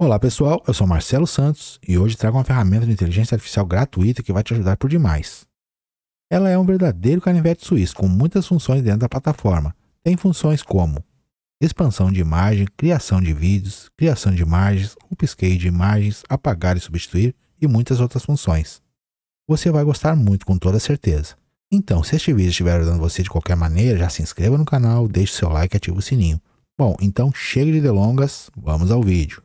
Olá pessoal, eu sou Marcelo Santos e hoje trago uma ferramenta de inteligência artificial gratuita que vai te ajudar por demais. Ela é um verdadeiro canivete suíço com muitas funções dentro da plataforma. Tem funções como expansão de imagem, criação de vídeos, criação de imagens, upscale de imagens, apagar e substituir e muitas outras funções. Você vai gostar muito com toda certeza. Então, se este vídeo estiver ajudando você de qualquer maneira, já se inscreva no canal, deixe seu like e ative o sininho. Bom, então chega de delongas, vamos ao vídeo.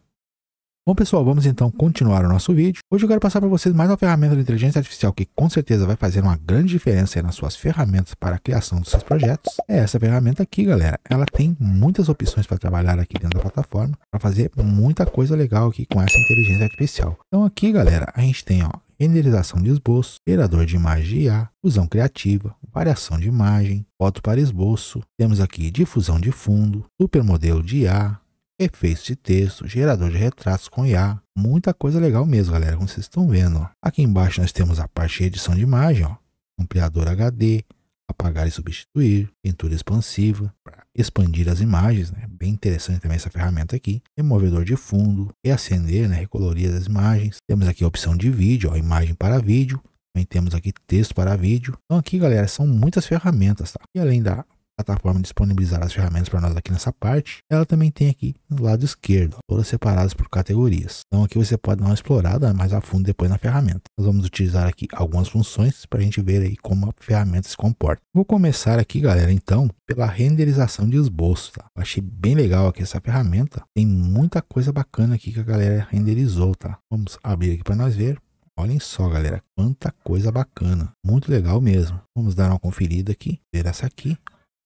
Bom pessoal, vamos então continuar o nosso vídeo. Hoje eu quero passar para vocês mais uma ferramenta de inteligência artificial que com certeza vai fazer uma grande diferença nas suas ferramentas para a criação dos seus projetos. É essa ferramenta aqui, galera. Ela tem muitas opções para trabalhar aqui dentro da plataforma, para fazer muita coisa legal aqui com essa inteligência artificial. Então aqui, galera, a gente tem ó, renderização de esboço, gerador de imagem IA, fusão criativa, variação de imagem, foto para esboço, temos aqui difusão de fundo, supermodelo de IA, efeitos de texto, gerador de retratos com IA. Muita coisa legal mesmo, galera, como vocês estão vendo. Aqui embaixo nós temos a parte de edição de imagem, ó. ampliador HD, apagar e substituir, pintura expansiva, para expandir as imagens, né? bem interessante também essa ferramenta aqui, removedor de fundo, reacender, né? recolorir as imagens, temos aqui a opção de vídeo, ó, imagem para vídeo, também temos aqui texto para vídeo. Então aqui, galera, são muitas ferramentas, tá? E além da plataforma disponibilizar as ferramentas para nós aqui nessa parte, ela também tem aqui no lado esquerdo, todas separadas por categorias. Então aqui você pode dar uma explorada mais a fundo depois na ferramenta. Nós vamos utilizar aqui algumas funções para a gente ver aí como a ferramenta se comporta. Vou começar aqui, galera, então, pela renderização de esboço. Tá? achei bem legal aqui essa ferramenta. Tem muita coisa bacana aqui que a galera renderizou, tá? Vamos abrir aqui para nós ver. Olhem só, galera, quanta coisa bacana. Muito legal mesmo. Vamos dar uma conferida aqui, ver essa aqui.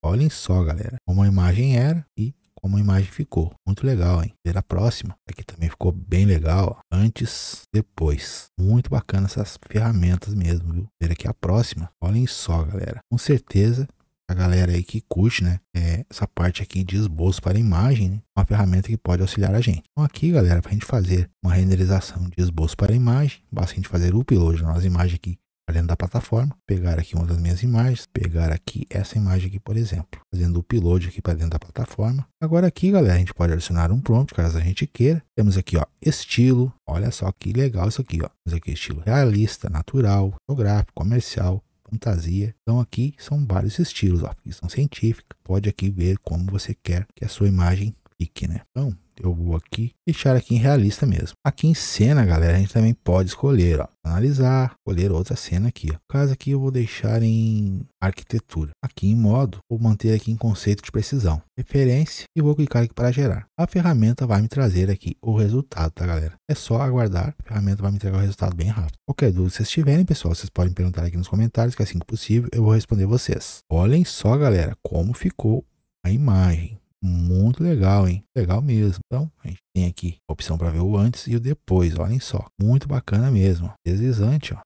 Olhem só, galera, como a imagem era e como a imagem ficou. Muito legal, hein? Ver a próxima. Aqui também ficou bem legal. Ó. Antes, depois. Muito bacana essas ferramentas mesmo, viu? Ver aqui a próxima. Olhem só, galera. Com certeza, a galera aí que curte, né? É essa parte aqui de esboço para imagem, né? Uma ferramenta que pode auxiliar a gente. Então aqui, galera, para a gente fazer uma renderização de esboço para imagem, basta a gente fazer o upload da imagens imagem aqui dentro da plataforma, pegar aqui uma das minhas imagens, pegar aqui essa imagem aqui, por exemplo, fazendo o upload aqui para dentro da plataforma. Agora aqui, galera, a gente pode adicionar um prompt, caso a gente queira. Temos aqui, ó, estilo. Olha só que legal isso aqui, ó. Temos aqui estilo realista, natural, fotográfico, comercial, fantasia. Então aqui são vários estilos, ó, ficção científica. Pode aqui ver como você quer que a sua imagem fique, né? Então, eu vou aqui deixar aqui em realista mesmo. Aqui em cena, galera, a gente também pode escolher, ó, analisar, escolher outra cena aqui. Ó. Caso aqui eu vou deixar em arquitetura. Aqui em modo, vou manter aqui em conceito de precisão, referência e vou clicar aqui para gerar. A ferramenta vai me trazer aqui o resultado, tá, galera? É só aguardar, a ferramenta vai me entregar o resultado bem rápido. Qualquer dúvida que vocês tiverem, pessoal, vocês podem perguntar aqui nos comentários, que é assim que possível eu vou responder vocês. Olhem só, galera, como ficou a imagem. Muito legal, hein? Legal mesmo. Então, a gente tem aqui a opção para ver o antes e o depois. Olhem só. Muito bacana mesmo. Deslizante, ó.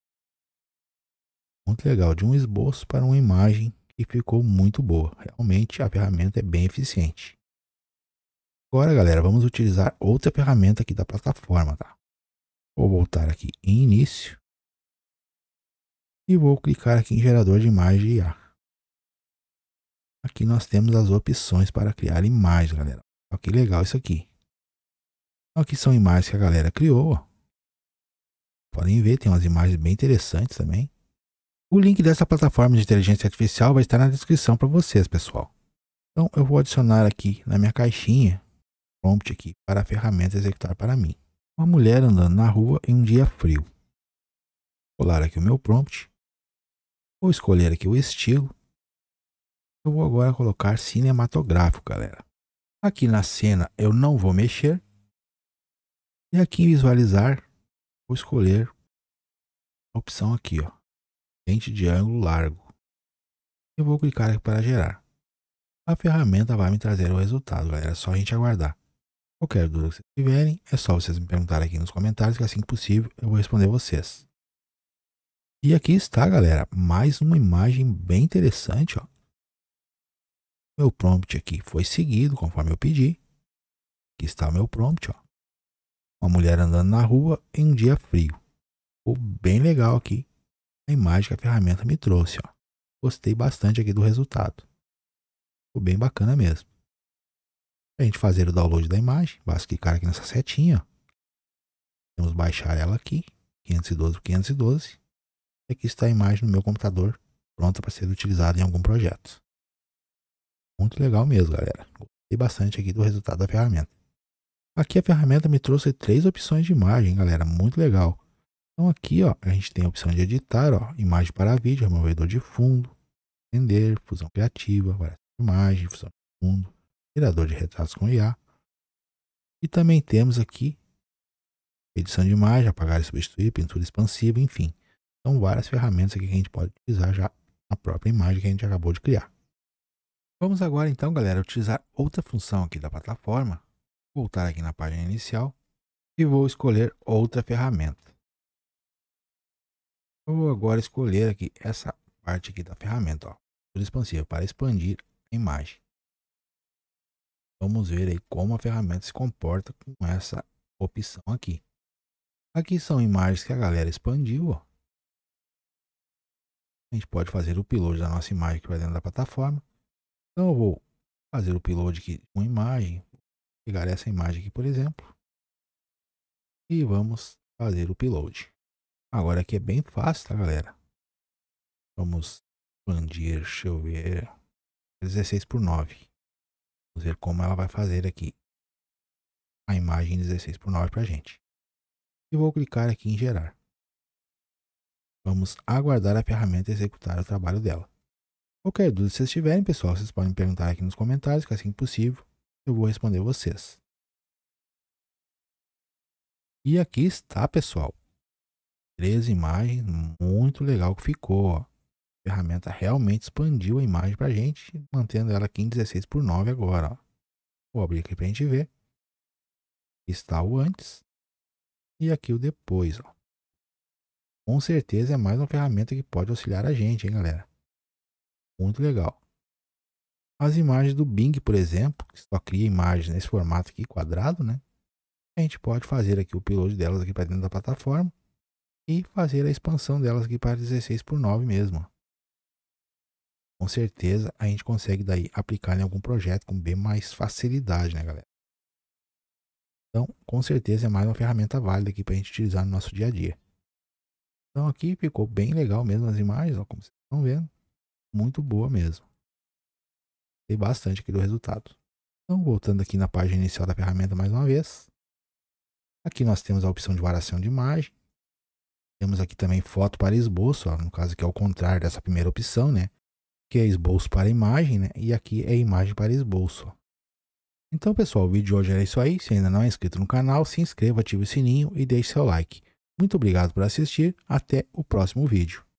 Muito legal. De um esboço para uma imagem que ficou muito boa. Realmente a ferramenta é bem eficiente. Agora, galera, vamos utilizar outra ferramenta aqui da plataforma, tá? Vou voltar aqui em início. E vou clicar aqui em gerador de imagem IA. Aqui nós temos as opções para criar imagens, galera. Olha que legal isso aqui. Aqui são imagens que a galera criou. Ó. Podem ver, tem umas imagens bem interessantes também. O link dessa plataforma de inteligência artificial vai estar na descrição para vocês, pessoal. Então eu vou adicionar aqui na minha caixinha, prompt aqui, para a ferramenta executar para mim. Uma mulher andando na rua em um dia frio. Vou colar aqui o meu prompt. Vou escolher aqui o estilo eu vou agora colocar cinematográfico, galera. Aqui na cena eu não vou mexer. E aqui em visualizar, vou escolher a opção aqui, ó. Lente de ângulo largo. Eu vou clicar aqui para gerar. A ferramenta vai me trazer o resultado, galera. É só a gente aguardar. Qualquer dúvida que vocês tiverem, é só vocês me perguntarem aqui nos comentários, que assim que possível eu vou responder vocês. E aqui está, galera, mais uma imagem bem interessante, ó. Meu prompt aqui foi seguido conforme eu pedi. Aqui está o meu prompt, ó. Uma mulher andando na rua em um dia frio. Ficou bem legal aqui. A imagem que a ferramenta me trouxe, ó. Gostei bastante aqui do resultado. Ficou bem bacana mesmo. Para a gente fazer o download da imagem, basta clicar aqui nessa setinha. Ó. Vamos baixar ela aqui, 512 por 512. E aqui está a imagem no meu computador, pronta para ser utilizada em algum projeto. Muito legal mesmo, galera. Gostei bastante aqui do resultado da ferramenta. Aqui a ferramenta me trouxe três opções de imagem, galera. Muito legal. Então aqui, ó, a gente tem a opção de editar, ó, imagem para vídeo, removedor de fundo, render, fusão criativa, variação de imagem, fusão de fundo, gerador de retratos com IA. E também temos aqui edição de imagem, apagar e substituir, pintura expansiva, enfim. São várias ferramentas aqui que a gente pode utilizar já na própria imagem que a gente acabou de criar. Vamos agora então, galera, utilizar outra função aqui da plataforma. Voltar aqui na página inicial e vou escolher outra ferramenta. Vou agora escolher aqui essa parte aqui da ferramenta, ó, por expansivo, para expandir a imagem. Vamos ver aí como a ferramenta se comporta com essa opção aqui. Aqui são imagens que a galera expandiu, ó. A gente pode fazer o upload da nossa imagem que vai dentro da plataforma então eu vou fazer o upload aqui uma imagem, vou pegar essa imagem aqui, por exemplo, e vamos fazer o upload. Agora aqui é bem fácil, tá, galera? Vamos expandir, deixa eu ver, 16 por 9. Vamos ver como ela vai fazer aqui a imagem 16 por 9 para a gente. E vou clicar aqui em gerar. Vamos aguardar a ferramenta executar o trabalho dela. Qualquer dúvida que vocês tiverem, pessoal, vocês podem perguntar aqui nos comentários, que é assim que possível, eu vou responder vocês. E aqui está, pessoal. Três imagens, muito legal que ficou, ó. A ferramenta realmente expandiu a imagem para a gente, mantendo ela aqui em 16 por 9 agora, ó. Vou abrir aqui para a gente ver. Aqui está o antes e aqui o depois, ó. Com certeza é mais uma ferramenta que pode auxiliar a gente, hein, galera? Muito legal. As imagens do Bing, por exemplo, que só cria imagens nesse formato aqui, quadrado, né? A gente pode fazer aqui o upload delas aqui para dentro da plataforma e fazer a expansão delas aqui para 16 por 9 mesmo. Com certeza a gente consegue daí aplicar em algum projeto com bem mais facilidade, né, galera? Então, com certeza é mais uma ferramenta válida aqui para a gente utilizar no nosso dia a dia. Então aqui ficou bem legal mesmo as imagens, ó, como vocês estão vendo muito boa mesmo. Tem bastante aqui do resultado. Então, voltando aqui na página inicial da ferramenta mais uma vez. Aqui nós temos a opção de variação de imagem. Temos aqui também foto para esboço, ó, no caso que é o contrário dessa primeira opção, né? Que é esboço para imagem, né? E aqui é imagem para esboço. Então, pessoal, o vídeo de hoje era isso aí. Se ainda não é inscrito no canal, se inscreva, ative o sininho e deixe seu like. Muito obrigado por assistir. Até o próximo vídeo.